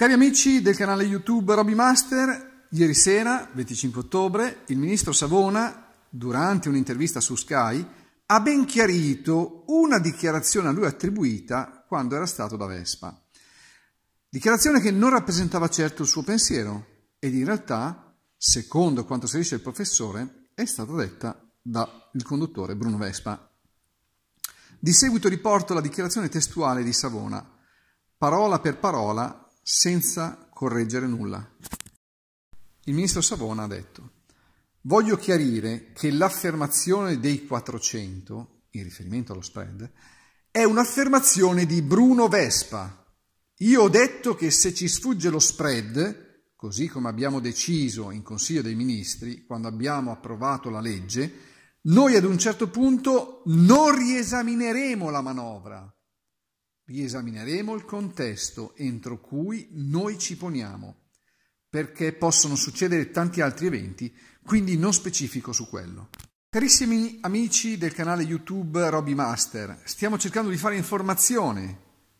Cari amici del canale YouTube Robby Master, ieri sera, 25 ottobre, il ministro Savona, durante un'intervista su Sky, ha ben chiarito una dichiarazione a lui attribuita quando era stato da Vespa. Dichiarazione che non rappresentava certo il suo pensiero ed in realtà, secondo quanto si dice il professore, è stata detta dal conduttore Bruno Vespa. Di seguito riporto la dichiarazione testuale di Savona, parola per parola senza correggere nulla. Il ministro Savona ha detto, voglio chiarire che l'affermazione dei 400, in riferimento allo spread, è un'affermazione di Bruno Vespa. Io ho detto che se ci sfugge lo spread, così come abbiamo deciso in Consiglio dei Ministri quando abbiamo approvato la legge, noi ad un certo punto non riesamineremo la manovra riesamineremo il contesto entro cui noi ci poniamo, perché possono succedere tanti altri eventi, quindi non specifico su quello. Carissimi amici del canale YouTube Roby Master, stiamo cercando di fare informazione,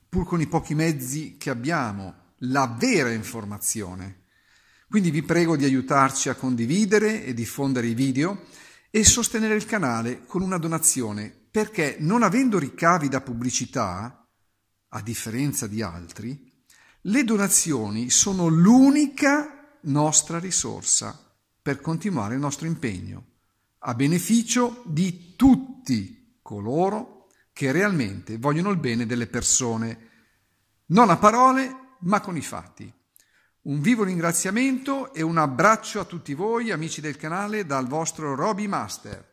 pur con i pochi mezzi che abbiamo, la vera informazione. Quindi vi prego di aiutarci a condividere e diffondere i video e sostenere il canale con una donazione, perché non avendo ricavi da pubblicità, a differenza di altri, le donazioni sono l'unica nostra risorsa per continuare il nostro impegno, a beneficio di tutti coloro che realmente vogliono il bene delle persone, non a parole ma con i fatti. Un vivo ringraziamento e un abbraccio a tutti voi, amici del canale, dal vostro Robby Master.